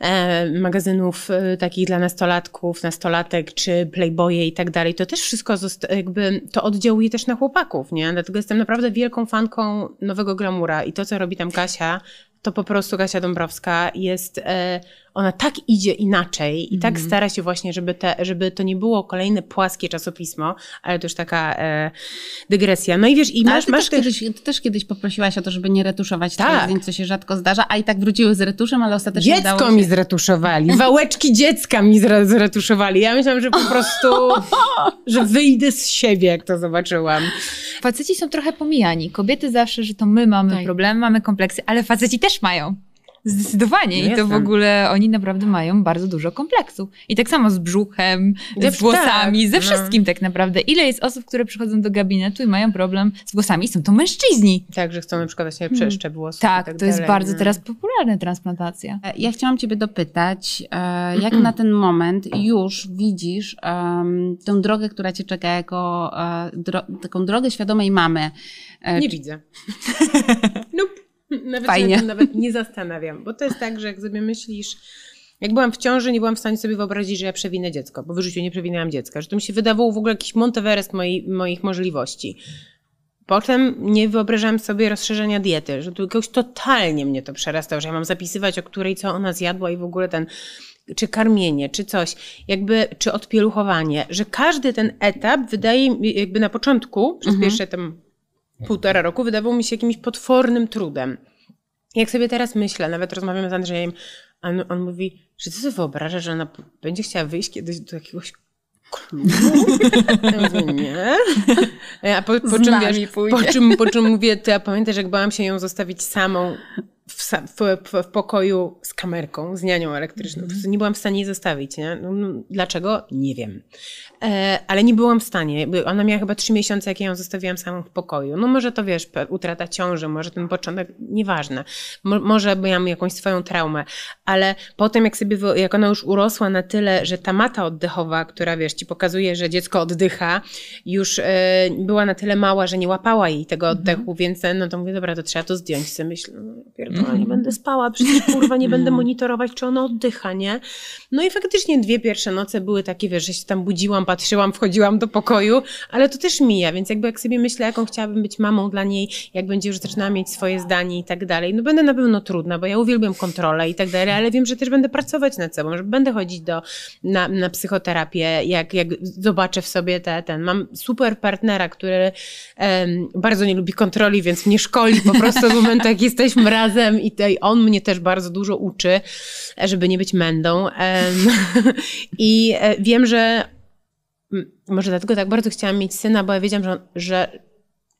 Speaker 3: E, magazynów e, takich dla nastolatków, nastolatek, czy Playboye i tak dalej, to też wszystko jakby to oddziałuje też na chłopaków, nie? Dlatego jestem naprawdę wielką fanką nowego glamura i to, co robi tam Kasia, to po prostu Kasia Dąbrowska jest e, ona tak idzie inaczej i tak mhm. stara się właśnie, żeby, te, żeby to nie było kolejne płaskie czasopismo, ale to już taka e, dygresja. No i wiesz, i no, masz... Ty, masz też
Speaker 1: kiedyś, ty też kiedyś poprosiłaś o to, żeby nie retuszować tak. zdjęć, co się rzadko zdarza, a i tak wróciły z retuszem, ale ostatecznie Dziecko udało się... mi
Speaker 3: zretuszowali, wałeczki dziecka mi zretuszowali. Ja myślałam, że po prostu, że wyjdę z siebie, jak to zobaczyłam.
Speaker 2: Faceci są trochę pomijani. Kobiety zawsze, że to my mamy tak. problemy, mamy kompleksy, ale faceci też mają. Zdecydowanie. I to w ogóle oni naprawdę mają bardzo dużo kompleksów. I tak samo z brzuchem, z tak, włosami, tak, ze no. wszystkim no. tak naprawdę. Ile jest osób, które przychodzą do gabinetu i mają problem z włosami? I są to mężczyźni. Tak, że chcą na przykład właśnie hmm. przeszczep włosów. Tak, tak to dalej. jest bardzo no. teraz
Speaker 1: popularna transplantacja. E, ja chciałam ciebie dopytać, e, jak na ten moment już widzisz um, tą drogę, która cię czeka jako e, dro taką drogę świadomej mamy? Nie widzę.
Speaker 3: Nawet Fajnie. nawet nie zastanawiam, bo to jest tak, że jak sobie myślisz, jak byłam w ciąży, nie byłam w stanie sobie wyobrazić, że ja przewinę dziecko, bo w życiu nie przewinęłam dziecka, że to mi się wydawało w ogóle jakiś Monteverest moi, moich możliwości. Potem nie wyobrażałam sobie rozszerzenia diety, że tu jakoś totalnie mnie to przerastało, że ja mam zapisywać, o której co ona zjadła i w ogóle ten, czy karmienie, czy coś, jakby, czy odpieluchowanie, że każdy ten etap wydaje mi, jakby na początku, przez mhm. pierwsze tam półtora roku wydawał mi się jakimś potwornym trudem. Jak sobie teraz myślę, nawet rozmawiam z Andrzejem, on, on mówi, że ty sobie wyobrażasz, że ona będzie chciała wyjść kiedyś do jakiegoś klubu? Ja nie. A po, po, czym, wiesz, po, czym, po czym mówię, ty, ja pamiętasz, jak bałam się ją zostawić samą w, w, w, pokoju z kamerką, z nianią elektryczną. Mm. Nie byłam w stanie jej zostawić. Nie? No, no, dlaczego? Nie wiem. E, ale nie byłam w stanie. Ona miała chyba trzy miesiące, jak ją zostawiłam samą w pokoju. No może to wiesz, utrata ciąży, może ten początek, nieważne. może miałam jakąś swoją traumę. Ale potem, jak, sobie, jak ona już urosła na tyle, że ta mata oddechowa, która wiesz, ci pokazuje, że dziecko oddycha, już e, była na tyle mała, że nie łapała jej tego mhm. oddechu, mm. więc e, no to mówię, dobra, to trzeba to zdjąć. myślę, no, to nie będę spała, przecież kurwa nie będę monitorować, czy ona oddycha, nie? No i faktycznie dwie pierwsze noce były takie, wiesz, że się tam budziłam, patrzyłam, wchodziłam do pokoju, ale to też mija, więc jakby jak sobie myślę, jaką chciałabym być mamą dla niej, jak będzie już zaczynała mieć swoje zdanie i tak dalej, no będę na pewno trudna, bo ja uwielbiam kontrolę i tak dalej, ale wiem, że też będę pracować nad sobą, że będę chodzić do, na, na psychoterapię, jak, jak zobaczę w sobie te, ten, mam super partnera, który bardzo nie lubi kontroli, więc mnie szkoli po prostu w momentach, jak jesteśmy razem, i tej, on mnie też bardzo dużo uczy, e, żeby nie być mędą. I e, wiem, że może dlatego tak bardzo chciałam mieć syna, bo ja wiedziałam, że, on, że,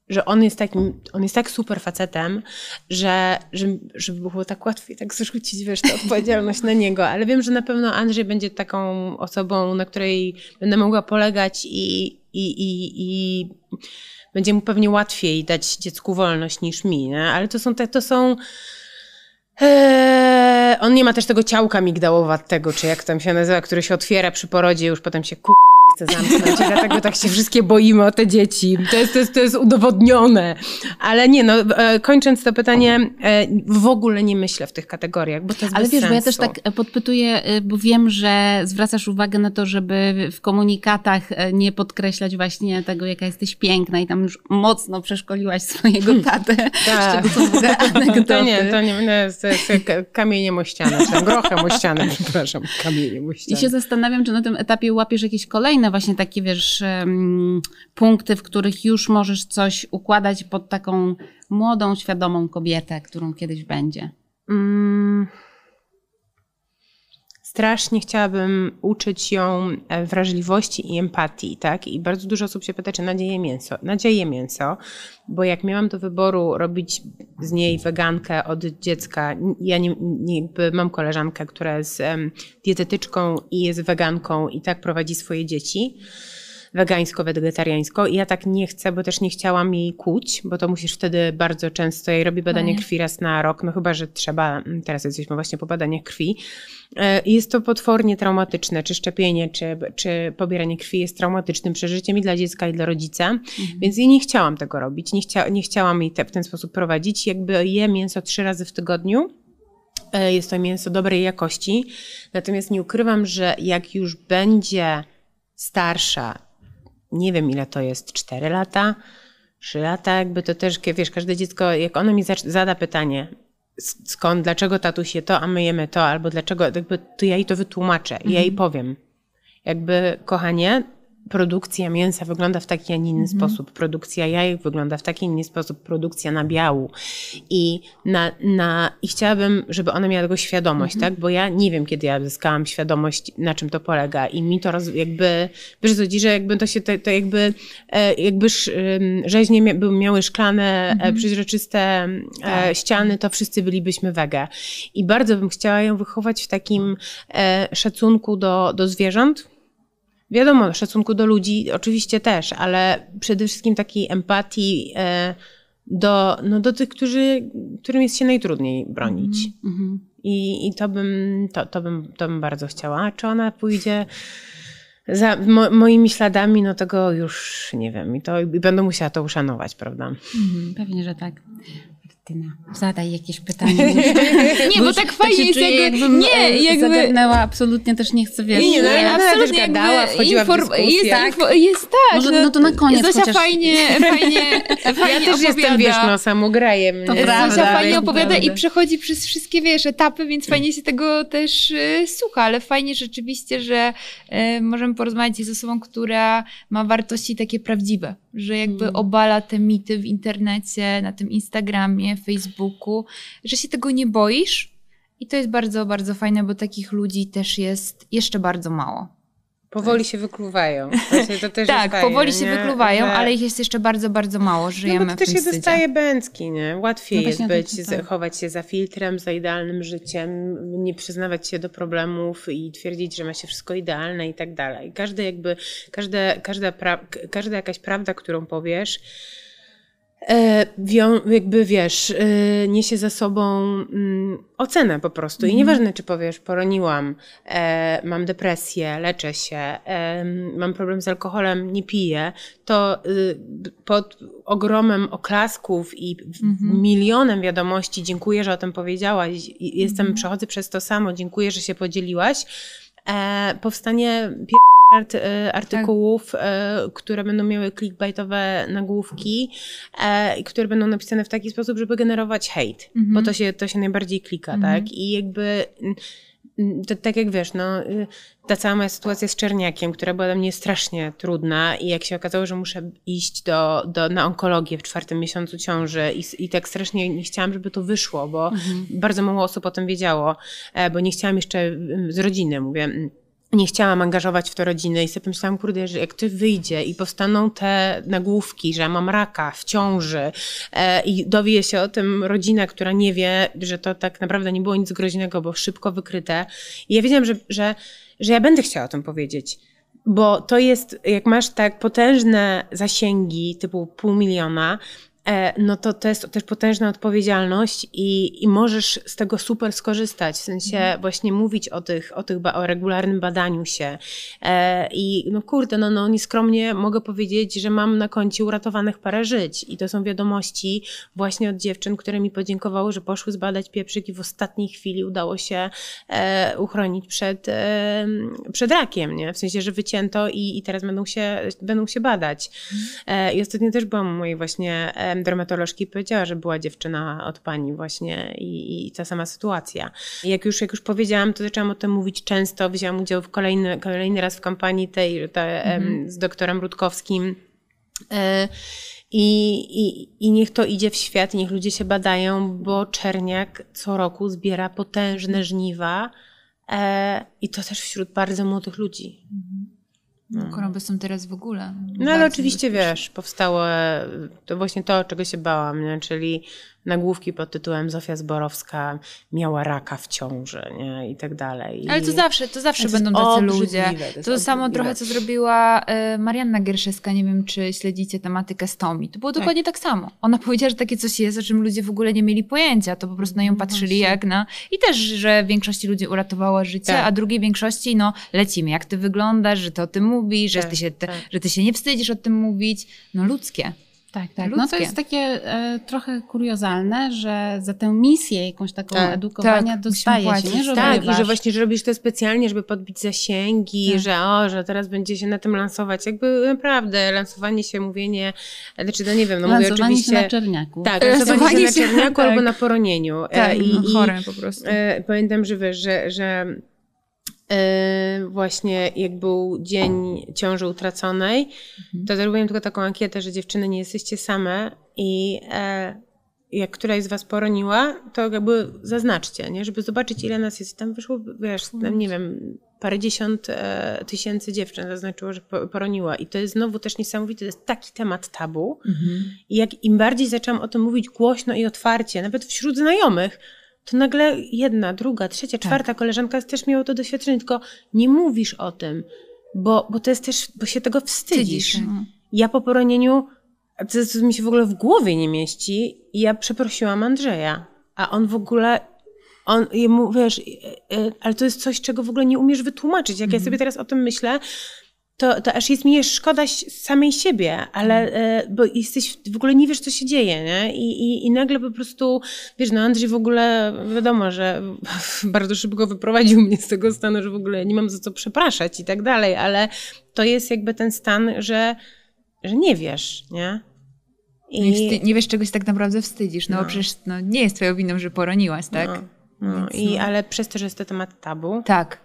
Speaker 3: że on, jest takim, on jest tak super facetem, że, że żeby było tak łatwiej tak zrzucić wiesz, tę odpowiedzialność na niego. Ale wiem, że na pewno Andrzej będzie taką osobą, na której będę mogła polegać i, i, i, i będzie mu pewnie łatwiej dać dziecku wolność niż mi, nie? ale to są te, to są. Eee, on nie ma też tego ciałka migdałowatego, czy jak tam się nazywa, który się otwiera przy porodzie, już potem się ku chce zamknąć i dlatego tak się wszystkie boimy o te dzieci. To jest, to jest, to jest udowodnione. Ale nie, no e, kończąc to pytanie, e, w ogóle nie myślę w tych kategoriach, bo to jest Ale wiesz, sensu. bo ja też tak
Speaker 1: e, podpytuję, bo wiem, że zwracasz uwagę na to, żeby w komunikatach nie podkreślać właśnie tego, jaka jesteś piękna i tam już mocno przeszkoliłaś swojego hmm. tatę. Tak. Z
Speaker 3: czego to nie, to nie, to jest kamieniem o ścianę, grochem o ścianę, przepraszam, kamieniem o ścianę. I się
Speaker 1: zastanawiam, czy na tym etapie łapiesz jakieś kolejne fajne właśnie takie, wiesz, punkty, w których już możesz coś układać pod taką młodą, świadomą kobietę,
Speaker 3: którą kiedyś będzie. Mm strasznie chciałabym uczyć ją e, wrażliwości i empatii, tak? I bardzo dużo osób się pyta, czy nadzieje mięso. Nadzieje mięso, bo jak miałam do wyboru robić z niej wegankę od dziecka, ja nie, nie mam koleżankę, która jest dietetyczką i jest weganką i tak prowadzi swoje dzieci wegańsko-wegetariańsko i ja tak nie chcę, bo też nie chciałam jej kuć, bo to musisz wtedy bardzo często, jej robi badanie no krwi raz na rok, no chyba, że trzeba, mm, teraz jesteśmy właśnie po badaniach krwi. E, jest to potwornie traumatyczne, czy szczepienie, czy, czy pobieranie krwi jest traumatycznym przeżyciem i dla dziecka, i dla rodzica, mhm. więc jej nie chciałam tego robić, nie, chcia, nie chciałam jej te, w ten sposób prowadzić. Jakby je mięso trzy razy w tygodniu, e, jest to mięso dobrej jakości. Natomiast nie ukrywam, że jak już będzie starsza nie wiem ile to jest, 4 lata, 3 lata, jakby to też, wiesz, każde dziecko, jak ono mi zada pytanie, skąd, dlaczego tatuś je to, a my jemy to, albo dlaczego, jakby to ja jej to wytłumaczę, mhm. ja jej mhm. powiem. Jakby, kochanie, produkcja mięsa wygląda w taki, a nie inny mhm. sposób, produkcja jajek wygląda w taki, a nie inny sposób, produkcja nabiału. I, na, na, I chciałabym, żeby ona miała tego świadomość, mhm. tak? Bo ja nie wiem, kiedy ja zyskałam świadomość, na czym to polega i mi to roz, jakby, wiesz co, że jakby to się, to, to jakby, e, jakby rzeźnie miały szklane, e, mhm. przeźroczyste e, tak. ściany, to wszyscy bylibyśmy wege. I bardzo bym chciała ją wychować w takim szacunku do, do zwierząt, Wiadomo, szacunku do ludzi oczywiście też, ale przede wszystkim takiej empatii e, do, no, do tych, którzy, którym jest się najtrudniej bronić. Mm -hmm. I, I, to, bym, to, to, bym, to bym bardzo chciała. A czy ona pójdzie za mo, moimi śladami, no tego już nie wiem. I, to, i będę musiała to uszanować, prawda? Mm
Speaker 2: -hmm,
Speaker 1: pewnie, że tak. Martyna, zadaj jakieś pytanie. nie, bo, tak fajnie jest, jakby. jakbym
Speaker 3: nie, jakby... zagadnęła, absolutnie też nie chcę, wiesz. Nie, no, nie, nie, absolutnie też gadała, wchodziła w Jest tak, info, jest tak Może, no to na koniec Zosia chociaż... fajnie, fajnie,
Speaker 2: fajnie Ja też opowiada. jestem, wiesz, no,
Speaker 3: samograjem. To prawda, Zosia fajnie opowiada prawda. i
Speaker 2: przechodzi przez wszystkie, wiesz, etapy, więc fajnie się tego też y, słucha, ale fajnie rzeczywiście, że y, możemy porozmawiać z osobą, która ma wartości takie prawdziwe że jakby mm. obala te mity w internecie, na tym Instagramie, Facebooku, że się tego nie boisz. I to jest bardzo, bardzo fajne, bo takich ludzi też jest jeszcze bardzo mało.
Speaker 3: Powoli się wykluwają. to też tak, powoli się nie? wykluwają, ale... No. ale
Speaker 2: ich jest jeszcze bardzo, bardzo mało. Żyjemy no bo to też się dostaje
Speaker 3: bęcki, nie? Łatwiej no jest być, zachować chować się za filtrem, za idealnym życiem, nie przyznawać się do problemów i twierdzić, że ma się wszystko idealne i tak dalej. Każde jakby, każde, każda, pra, każda jakaś prawda, którą powiesz, E, wią, jakby wiesz, e, niesie za sobą mm, ocenę po prostu. I mhm. nieważne, czy powiesz, poroniłam, e, mam depresję, leczę się, mam problem z alkoholem, nie piję, to y, pod ogromem oklasków i mhm. milionem wiadomości, dziękuję, że o tym powiedziałaś, jestem, mhm. przechodzę przez to samo, dziękuję, że się podzieliłaś, powstanie pier Y, artykułów, tak. Y, które będą miały clickbaitowe nagłówki, e, które będą napisane w taki sposób, żeby generować hejt, mhm. bo to się, to się najbardziej klika, mhm. tak? I jakby... Mm, mm, to, tak jak wiesz, no, y, ta cała moja sytuacja z czerniakiem, która była dla mnie strasznie trudna i jak się okazało, że muszę iść do, do, na onkologię w czwartym miesiącu ciąży i, i tak strasznie nie chciałam, żeby to wyszło, bo mhm. bardzo mało osób o tym wiedziało, e, bo nie chciałam jeszcze mm, z rodziny, mówię nie chciałam angażować w to rodziny i sobie pomyślałam, kurde, że jak ty wyjdzie i powstaną te nagłówki, że mam raka w ciąży e, i dowie się o tym rodzina, która nie wie, że to tak naprawdę nie było nic groźnego, bo szybko wykryte. I ja wiedziałam, że, że, że ja będę chciała o tym powiedzieć. Bo to jest, jak masz tak potężne zasięgi typu pół miliona, E, no to to jest też potężna odpowiedzialność i, i możesz z tego super skorzystać, w sensie mhm. właśnie mówić o tych, o tych o regularnym badaniu się e, i no kurde, no, no nieskromnie mogę powiedzieć, że mam na koncie uratowanych parę żyć i to są wiadomości właśnie od dziewczyn, które mi podziękowały, że poszły zbadać pieprzyk i w ostatniej chwili udało się e, uchronić przed, e, przed rakiem, nie? W sensie, że wycięto i, i teraz będą się, będą się badać. Mhm. E, I ostatnio też byłam mojej właśnie e, widziałem dermatolożki powiedziała, że była dziewczyna od pani właśnie i, i ta sama sytuacja. jak już, jak już powiedziałam, to zaczęłam o tym mówić często, wzięłam udział w kolejny, kolejny raz w kampanii tej, mhm. z doktorem Rutkowskim. E, I, i, I niech to idzie w świat, niech ludzie się badają, bo czerniak co roku zbiera potężne żniwa e, i to też wśród bardzo młodych ludzi. Mhm. No, choroby są teraz w ogóle. No ale oczywiście wiesz, powstało to właśnie to, czego się bałam, nie? czyli nagłówki pod tytułem Zofia Zborowska miała raka w ciąży nie? i tak dalej. I... Ale to zawsze, to zawsze to będą tacy ludzie. To, to samo trochę, co
Speaker 2: zrobiła y, Marianna Gierszewska, nie wiem, czy śledzicie tematykę stomi. To było tak. dokładnie tak samo. Ona powiedziała, że takie coś jest, o czym ludzie w ogóle nie mieli pojęcia, to po prostu na ją no patrzyli Właśnie. jak na... I też, że większości ludzi uratowała życie, tak. a drugiej większości, no lecimy, jak ty wyglądasz, że to o tym mówisz, tak, że, ty się, tak. że ty się nie wstydzisz o tym mówić.
Speaker 3: No ludzkie. Tak, tak. Ludzkie. No to jest
Speaker 1: takie e, trochę kuriozalne, że za tę misję jakąś taką tak, edukowania tak, dostaje się, nie? Że tak, i że właśnie
Speaker 3: że robisz to specjalnie, żeby podbić zasięgi, tak. że o, że teraz będzie się na tym lansować. Jakby naprawdę lansowanie się, mówienie, znaczy to no nie wiem, no lansowanie mówię oczywiście... Się na czerniaku. Tak, lansowanie, się na czerniaku albo tak. na poronieniu. E, tak, e, i, no, chore po prostu. E, pamiętam, że wiesz, że, że Y, właśnie jak był dzień ciąży utraconej, mhm. to zrobiłem tylko taką ankietę, że dziewczyny nie jesteście same i e, jak któraś z was poroniła, to jakby zaznaczcie, nie? żeby zobaczyć ile nas jest. Tam wyszło, wiesz, tam, nie wiem, parędziesiąt e, tysięcy dziewczyn zaznaczyło, że poroniła. I to jest znowu też niesamowite, to jest taki temat tabu. Mhm. I jak im bardziej zaczęłam o tym mówić głośno i otwarcie, nawet wśród znajomych, to nagle jedna, druga, trzecia, tak. czwarta tak. koleżanka też miała to doświadczenie, tylko nie mówisz o tym, bo, bo to jest też, bo się tego wstydzisz. wstydzisz. No. Ja po poronieniu, to, to mi się w ogóle w głowie nie mieści, i ja przeprosiłam Andrzeja, a on w ogóle on, jemu, wiesz, e, e, ale to jest coś, czego w ogóle nie umiesz wytłumaczyć. Jak ja mhm. sobie teraz o tym myślę, to, to aż jest mi szkoda samej siebie, ale mhm. e, bo jesteś, w ogóle nie wiesz, co się dzieje, nie? I, i, I nagle po prostu, wiesz, no Andrzej w ogóle, wiadomo, że bardzo szybko wyprowadził mnie z tego stanu, że w ogóle nie mam za co przepraszać i tak dalej, ale to jest jakby ten stan, że, że nie wiesz, nie? No I...
Speaker 2: Nie, wiesz, czegoś tak naprawdę wstydzisz, no, no. bo przecież no, nie jest twoją winą, że poroniłaś, tak? No. No, Więc, no, i, ale przez to, że jest to temat tabu. Tak.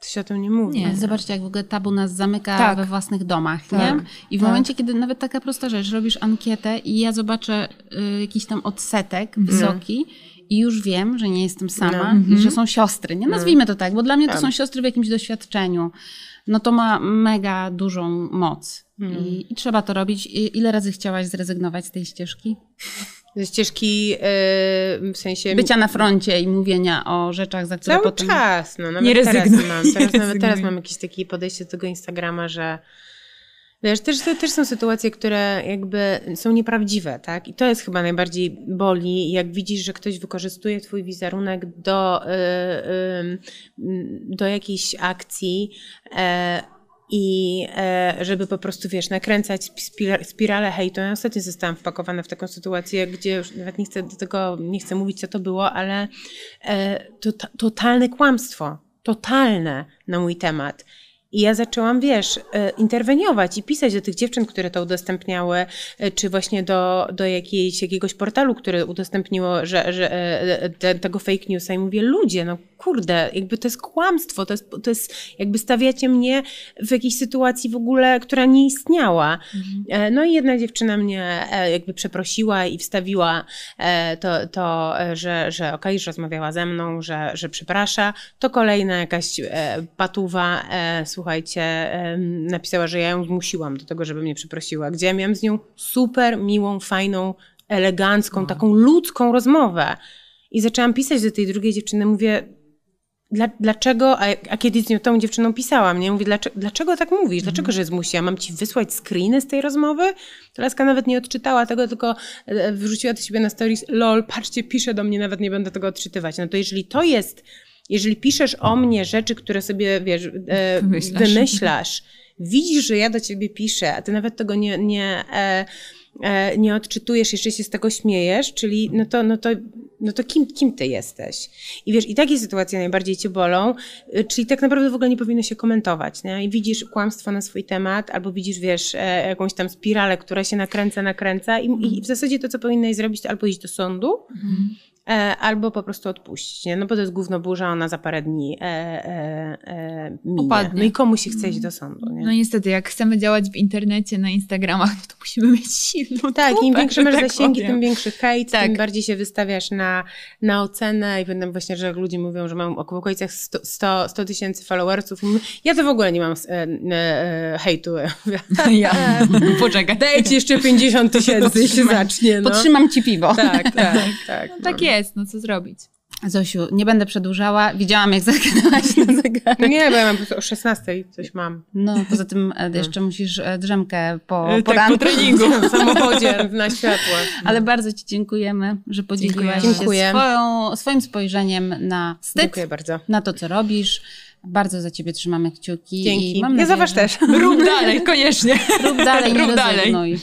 Speaker 2: To się
Speaker 1: o tym nie mówi. Nie, zobaczcie, jak w ogóle tabu nas zamyka tak. we własnych domach, tak. nie? I w tak. momencie, kiedy nawet taka prosta rzecz, robisz ankietę i ja zobaczę y, jakiś tam odsetek mhm. wysoki i już wiem, że nie jestem sama no. i że mhm. są siostry. Nie nazwijmy to tak, bo dla mnie to tak. są siostry w jakimś doświadczeniu. No to ma mega dużą moc. Mhm. I, I, trzeba to robić. I ile razy chciałaś zrezygnować z tej ścieżki?
Speaker 3: ścieżki yy, w sensie... Bycia na froncie i mówienia o rzeczach, za które Cały potem... czas, no, nawet nie teraz mam. Teraz, nawet teraz mam jakieś takie podejście do tego Instagrama, że Wiesz, też, też są sytuacje, które jakby są nieprawdziwe, tak? I to jest chyba najbardziej boli, jak widzisz, że ktoś wykorzystuje twój wizerunek do, yy, yy, do jakiejś akcji, yy, i e, żeby po prostu, wiesz, nakręcać spiralę hejtu. Ja ostatnio zostałam wpakowana w taką sytuację, gdzie już nawet nie chcę do tego, nie chcę mówić, co to było, ale e, to, tota-, totalne kłamstwo, totalne na mój temat. I ja zaczęłam, wiesz, e, interweniować i pisać do tych dziewczyn, które to udostępniały, e, czy właśnie do, do jakiejś, jakiegoś portalu, które udostępniło że, że, e, te, tego fake newsa. I mówię, ludzie, no kurde, jakby to jest kłamstwo, to jest, to jest jakby stawiacie mnie w jakiejś sytuacji w ogóle, która nie istniała. Mhm. E, no i jedna dziewczyna mnie e, jakby przeprosiła i wstawiła e, to, to że, że okej, okay, że rozmawiała ze mną, że, że przeprasza. To kolejna jakaś patuwa, słuchajcie, napisała, że ja ją zmusiłam do tego, żeby mnie przeprosiła. Gdzie ja miałam z nią super miłą, fajną, elegancką, no. taką ludzką rozmowę. I zaczęłam pisać do tej drugiej dziewczyny, mówię, dla, dlaczego, a, a kiedyś z nią, tą dziewczyną pisałam, nie? Mówi, dlaczego, dlaczego tak mówisz? Dlaczego, że zmusi? Ja mam ci wysłać screeny z tej rozmowy? Laska nawet nie odczytała tego, tylko e, e, wrzuciła do siebie na stories, lol, patrzcie, pisze do mnie, nawet nie będę tego odczytywać. No to jeżeli to jest, jeżeli piszesz o mnie rzeczy, które sobie, wiesz, e, wymyślasz, widzisz, że ja do ciebie piszę, a ty nawet tego nie, nie e, E, nie odczytujesz, jeszcze się z tego śmiejesz, czyli no to, no to, no to kim, kim ty jesteś? I wiesz, i takie sytuacje najbardziej cię bolą, y, czyli tak naprawdę w ogóle nie powinno się komentować, nie? I widzisz kłamstwo na swój temat, albo widzisz, wiesz, e, jakąś tam spiralę, która się nakręca, nakręca i, i w zasadzie to, co powinnaś zrobić, to albo iść do sądu, mhm. E, albo po prostu odpuścić, nie? no bo to jest gówno burza, ona za parę dni e, e, e, minie. No i komu
Speaker 2: się chce iść do sądu, nie? No niestety, jak chcemy działać w internecie, na Instagramach, to
Speaker 3: musimy mieć silną Tak, tupę, im większe masz tak zasięgi, powiem. tym większy hejt, tak. tym bardziej się wystawiasz na, na ocenę i będą właśnie, że ludzie mówią, że mam w okolicach 100 tysięcy followersów. Mm, ja to w ogóle nie mam e, e, hejtu. Ja. Poczekaj. Dajcie jeszcze 50 tysięcy jeśli zacznie. No. Potrzymam ci piwo. Tak, tak, tak. No, no, tak jest jest,
Speaker 1: no co zrobić. Zosiu, nie będę przedłużała. Widziałam, jak zagadłaś na zegarek. Nie, bo ja mam po o 16 coś mam. No, poza tym e, jeszcze musisz e, drzemkę po, e, tak, po po treningu w samochodzie na światło. Ale bardzo Ci dziękujemy, że podzieliłaś się swoją, swoim spojrzeniem na styk. Na to, co robisz. Bardzo za Ciebie trzymamy kciuki. Dzięki. I mam nadzieję, ja za Was też. Rób dalej,
Speaker 3: koniecznie. Rób dalej, Rób nie dalej. Rezygnuj.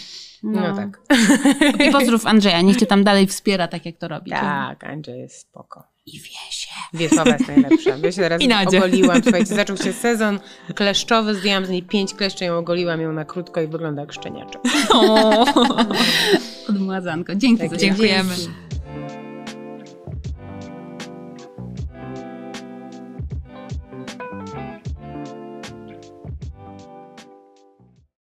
Speaker 3: No, no tak.
Speaker 1: I pozdrów Andrzeja, niech cię tam dalej wspiera, tak jak to robi. Tak,
Speaker 3: Andrzej jest spoko. I wie się. Wiesława jest najlepsza. Ja się teraz I ogoliłam. Słuchajcie, zaczął się sezon kleszczowy, zdjęłam z niej pięć kleszcze, ją ogoliłam ją na krótko i wygląda jak szczeniaczek.
Speaker 1: Odmładzanko. Dzięki, tak, dziękujemy.